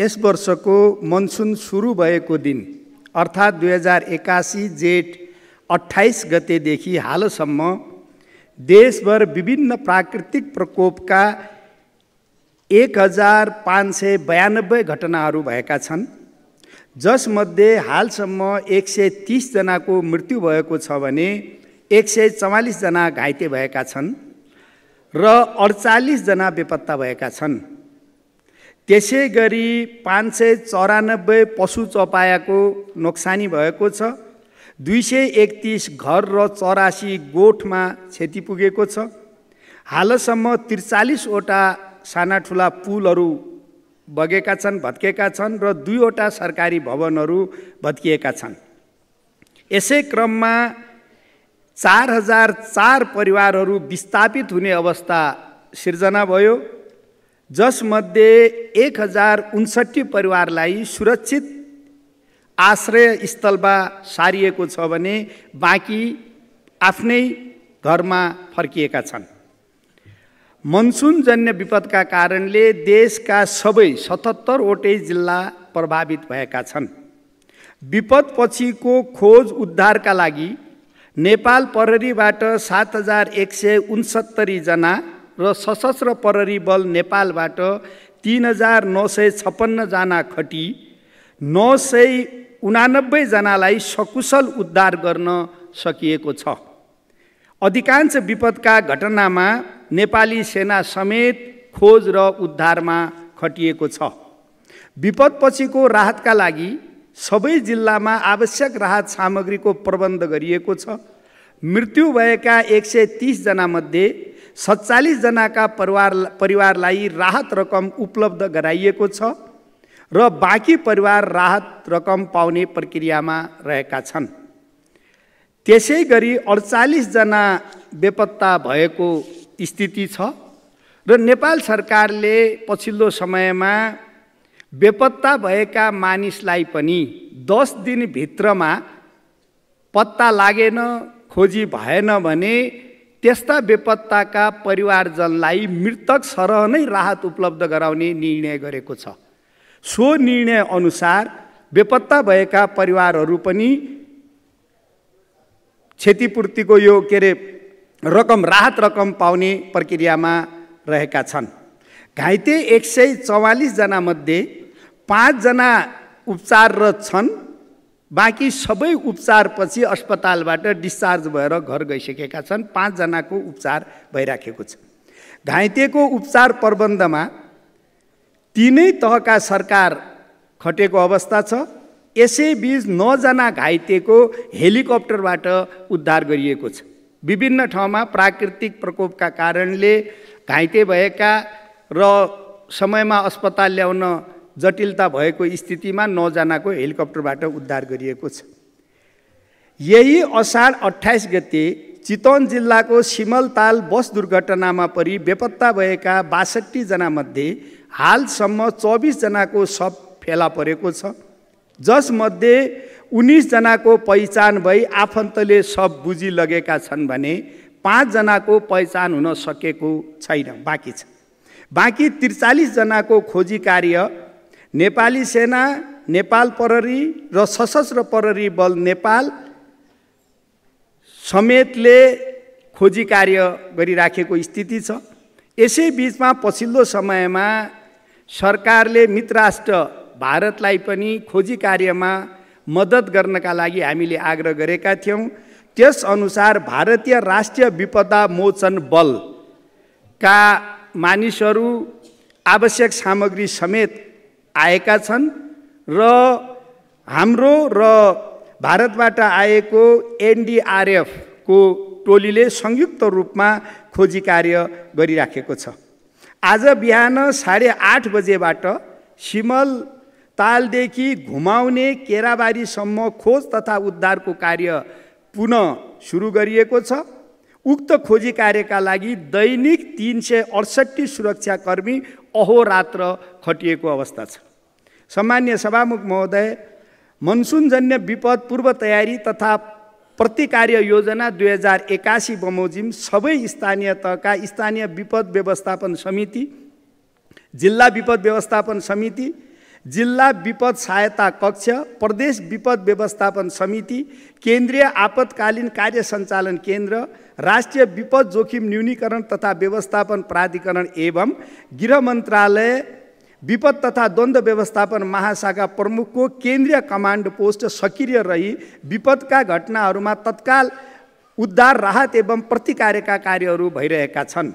यस वर्षको मनसुन सुरु भएको दिन अर्थात् दुई हजार एकासी जेठ अठाइस गतेदेखि हालसम्म देशभर विभिन्न प्राकृतिक प्रकोपका एक हजार पाँच सय बयानब्बे घटनाहरू भएका छन् जसमध्ये हालसम्म एक सय तिसजनाको मृत्यु भएको छ भने एक सय चौवालिसजना घाइते भएका छन् र अडचालिसजना बेपत्ता भएका छन् त्यसै गरी पाँच सय चौरानब्बे पशु चपायाको नोक्सानी भएको छ दुई सय एकतिस घर र चौरासी गोठमा क्षति पुगेको छ हालसम्म त्रिचालिसवटा साना ठुला पुलहरू बगेका छन् भत्केका छन् र दुईवटा सरकारी भवनहरू भत्किएका छन् यसै क्रममा चार हजार चार परिवारहरू विस्थापित हुने अवस्था सिर्जना भयो जसमध्ये एक हजार उन्सठी परिवारलाई सुरक्षित आश्रय स्थलमा सारिएको छ भने बाँकी आफ्नै घरमा फर्किएका छन् मनसुनजन्य विपदका कारणले देशका सबै सतहत्तरवटै जिल्ला प्रभावित भएका छन् विपदपछिको खोज उद्धारका लागि नेपाल प्रहरीबाट सात हजार एक सय उन्सत्तरीजना र सशस्त्र प्रहरी बल नेपालबाट तिन हजार नौ सय छप्पन्नजना खटी नौ सय उनानब्बेजनालाई सकुशल उद्धार गर्न सकिएको छ अधिकांश विपदका घटनामा नेपाली सेना समेत खोज र उद्धारमा खटिएको छ विपदपछिको राहतका लागि सबै जिल्लामा आवश्यक राहत सामग्रीको प्रबन्ध गरिएको छ मृत्यु भएका एक सय तिसजनामध्ये सत्तालिसजनाका परिवार परिवारलाई राहत रकम उपलब्ध गराइएको छ र बाँकी परिवार राहत रकम पाउने प्रक्रियामा रहेका छन् त्यसै गरी अडचालिसजना बेपत्ता भएको स्थिति छ र नेपाल सरकारले पछिल्लो समयमा बेपत्ता भएका मानिसलाई पनि दस दिनभित्रमा पत्ता लागेन खोजी भएन भने त्यस्ता बेपत्ताका परिवारजनलाई मृतक सरह नै राहत उपलब्ध गराउने निर्णय गरेको छ सो निर्णय अनुसार बेपत्ता भएका परिवारहरू पनि क्षतिपूर्तिको यो के अरे रकम राहत रकम पाउने प्रक्रियामा रहेका छन् घाइते एक सय चौवालिसजनामध्ये पाँचजना उपचाररत छन् बाँकी सबै उपचारपछि अस्पतालबाट डिस्चार्ज भएर घर गइसकेका छन् पाँचजनाको उपचार भइराखेको छ घाइतेको उपचार प्रबन्धमा तिनै तहका सरकार खटेको अवस्था छ यसैबिच नौजना घाइतेको हेलिकप्टरबाट उद्धार गरिएको छ विभिन्न ठाउँमा प्राकृतिक प्रकोपका कारणले घाइते भएका र समयमा अस्पताल ल्याउन जटिलता भएको स्थितिमा नौजनाको हेलिकप्टरबाट उद्धार गरिएको छ यही असार अठाइस गते चितवन जिल्लाको सिमलताल बस दुर्घटनामा परि बेपत्ता भएका बासठीजनामध्ये हालसम्म चौबिसजनाको सप फेला परेको छ जसमध्ये उन्नाइसजनाको पहिचान भई आफन्तले सप बुझी लगेका छन् भने पाँचजनाको पहिचान हुन सकेको छैन बाँकी छ बाँकी त्रिचालिसजनाको खोजी कार्य नेपाली सेना नेपाल प्रहरी र सशस्त्र प्रहरी बल नेपाल समेतले खोजी कार्य गरिराखेको स्थिति छ यसै बिचमा पछिल्लो समयमा सरकारले मित्र राष्ट्र भारतलाई पनि खोजी कार्यमा मद्दत गर्नका लागि हामीले आग्रह गरेका थियौँ त्यसअनुसार भारतीय राष्ट्रिय विपदा मोचन बलका मानिसहरू आवश्यक सामग्री समेत आएका छन् र हाम्रो र भारतबाट आएको एनडिआरएफको टोलीले संयुक्त रूपमा खोजी कार्य गरिराखेको छ आज बिहान साढे आठ बजेबाट सिमल तालदेखि घुमाउने केराबारीसम्म खोज तथा उद्धारको कार्य पुनः सुरु गरिएको छ उक्त खोजी कार्यका लागि दैनिक तिन सय अडसट्ठी सुरक्षाकर्मी अहोरात्र खटिएको अवस्था छ सामान्य सभामुख महोदय मनसुनजन्य विपद पूर्व तयारी तथा प्रतिकार्य योजना दुई हजार एकासी बमोजिम सबै स्थानीय तहका स्थानीय विपद व्यवस्थापन समिति जिल्ला विपद व्यवस्थापन समिति जिल्ला विपद सहायता कक्ष प्रदेश विपद व्यवस्थापन समिति केन्द्रीय आपतकालीन कार्य सञ्चालन केन्द्र राष्ट्रिय विपद जोखिम न्यूनीकरण तथा व्यवस्थापन प्राधिकरण एवं गृह मन्त्रालय विपद तथा द्वन्द्व व्यवस्थापन महाशाखा प्रमुखको केन्द्रीय कमान्ड पोस्ट सक्रिय रही विपदका घटनाहरूमा तत्काल उद्धार राहत एवं प्रतिकारका कार्यहरू भइरहेका छन्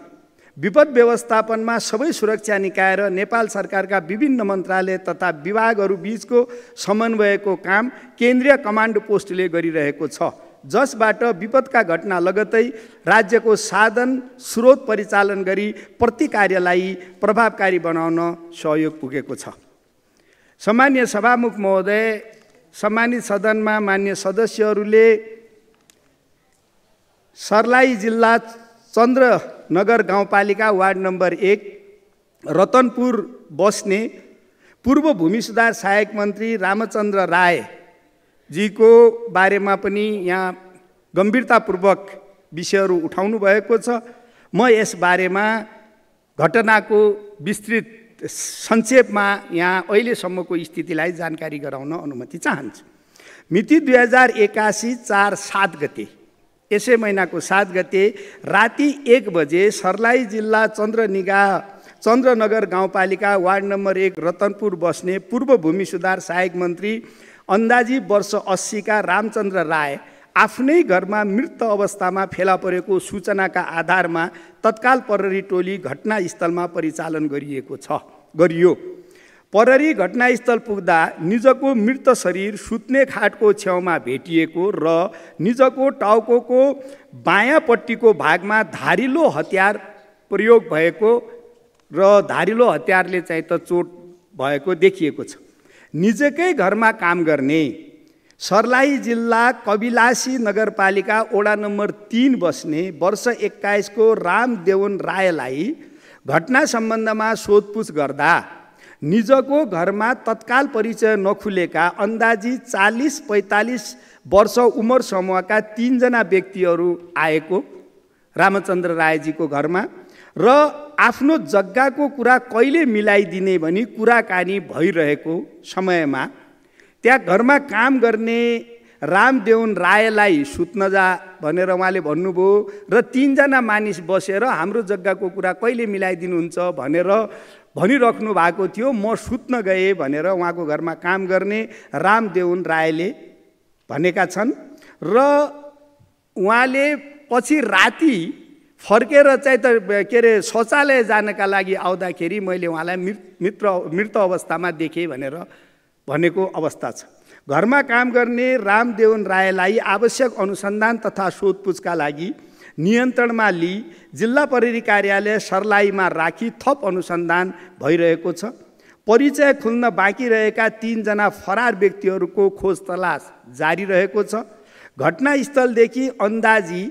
विपद व्यवस्थापनमा सबै सुरक्षा निकाय र नेपाल सरकारका विभिन्न मन्त्रालय तथा विभागहरू बिचको समन्वयको काम केन्द्रीय कमान्ड पोस्टले गरिरहेको छ जसबाट विपदका घटना लगत्तै राज्यको साधन स्रोत परिचालन गरी प्रति कार्यलाई प्रभावकारी बनाउन सहयोग पुगेको छ सामान्य सभामुख महोदय सम्मानित सदनमा मान्य सदस्यहरूले सर्लाही जिल्ला चन्द्रनगर गाउँपालिका वार्ड नम्बर एक रतनपुर बस्ने पूर्व भूमि सुधार सहायक मन्त्री रामचन्द्र रायजीको बारेमा पनि यहाँ गम्भीरतापूर्वक विषयहरू उठाउनु भएको छ म यस बारेमा घटनाको विस्तृत संक्षेपमा यहाँ अहिलेसम्मको स्थितिलाई जानकारी गराउन अनुमति चाहन्छु मिति दुई हजार एकासी चार सात गते यसै महिनाको सात गते राति एक बजे सर्लाही जिल्ला चन्द्रनिगा चन्द्रनगर गाउँपालिका वार्ड नम्बर एक रतनपुर बस्ने पूर्व भूमि सुधार सहायक मन्त्री अन्दाजी वर्ष अस्सीका रामचन्द्र राय आफ्नै घरमा मृत अवस्थामा फेला परेको सूचनाका आधारमा तत्काल प्रहरी टोली घटनास्थलमा परिचालन गरिएको छ गरियो पररी घटनास्थल पुग्दा निजको मृत शरीर सुत्ने खाटको छेउमा भेटिएको र निजको टाउको बायाँपट्टिको भागमा धारिलो हतियार प्रयोग भएको र धारिलो हतियारले चाहिँ त चोट भएको देखिएको छ निजकै घरमा काम गर्ने सर्लाही जिल्ला कविलासी नगरपालिका वडा नम्बर तिन बस्ने वर्ष एक्काइसको रामदेवन रायलाई घटना सम्बन्धमा सोधपुछ गर्दा निजको घरमा तत्काल परिचय नखुलेका अन्दाजी चालिस पैँतालिस वर्ष उमेर समूहका तिनजना व्यक्तिहरू आएको रामचन्द्र रायजीको घरमा र आफ्नो जग्गाको कुरा कहिले मिलाइदिने भनी कुराकानी भइरहेको समयमा त्यहाँ घरमा काम गर्ने रामदेवन रायलाई सुत्न जा भनेर उहाँले भन्नुभयो र तिनजना मानिस बसेर हाम्रो जग्गाको कुरा कहिले मिलाइदिनुहुन्छ भनेर भनिराख्नु भएको थियो म सुत्न गएँ भनेर उहाँको घरमा काम गर्ने रामदेवन रायले भनेका छन् र उहाँले पछि राति फर्केर चाहिँ त के अरे शौचालय जानका लागि आउँदाखेरि मैले उहाँलाई मृत मृत अवस्थामा देखेँ भनेर भनेको अवस्था छ घरमा काम गर्ने रामदेवन रायलाई आवश्यक अनुसन्धान तथा सोधपुछका लागि नियन्त्रणमा लिई जिल्ला प्रहरी कार्यालय सर्लाहीमा राखी थप अनुसन्धान भइरहेको छ परिचय खुल्न बाँकी रहेका तिनजना फरार व्यक्तिहरूको खोज तलास जारी रहेको छ घटनास्थलदेखि अन्दाजी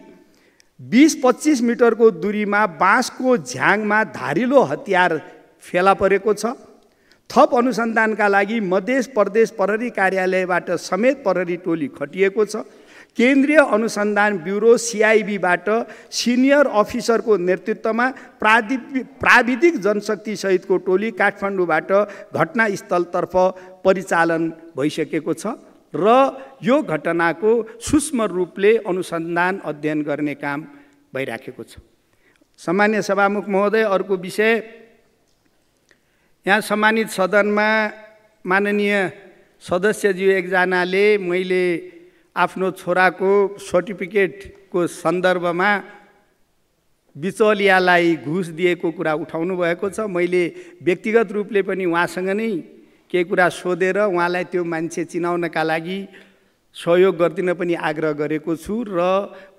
बिस पच्चिस मिटरको दूरीमा बाँसको झ्याङमा धारिलो हतियार फेला परेको छ थप अनुसन्धानका लागि मध्य प्रदेश प्रहरी कार्यालयबाट समेत प्रहरी टोली खटिएको छ केन्द्रीय अनुसन्धान ब्युरो सिआइबीबाट सिनियर अफिसरको नेतृत्वमा प्राधि प्राविधिक जनशक्तिसहितको टोली काठमाडौँबाट घटनास्थलतर्फ परिचालन भइसकेको छ र यो घटनाको सूक्ष्म रूपले अनुसन्धान अध्ययन गर्ने काम भइराखेको छ सामान्य सभामुख महोदय अर्को विषय यहाँ सम्मानित सदनमा माननीय सदस्यज्यू एकजनाले मैले आफ्नो छोराको सर्टिफिकेटको सन्दर्भमा बिचौलियालाई घुस दिएको कुरा उठाउनु भएको छ मैले व्यक्तिगत रूपले पनि उहाँसँग नै केही कुरा सोधेर उहाँलाई त्यो मान्छे चिनाउनका लागि सहयोग गरिदिन पनि आग्रह गरेको छु र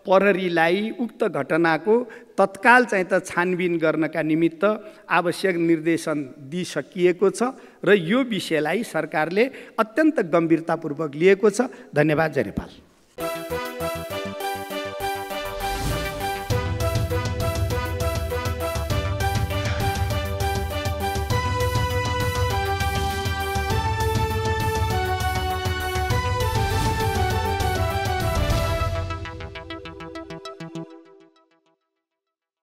प्रहरीलाई उक्त घटनाको तत्काल चाहिँ त छानबिन गर्नका निमित्त आवश्यक निर्देशन दिइसकिएको छ र यो विषयलाई सरकारले अत्यन्त गम्भीरतापूर्वक लिएको छ धन्यवाद जयपाल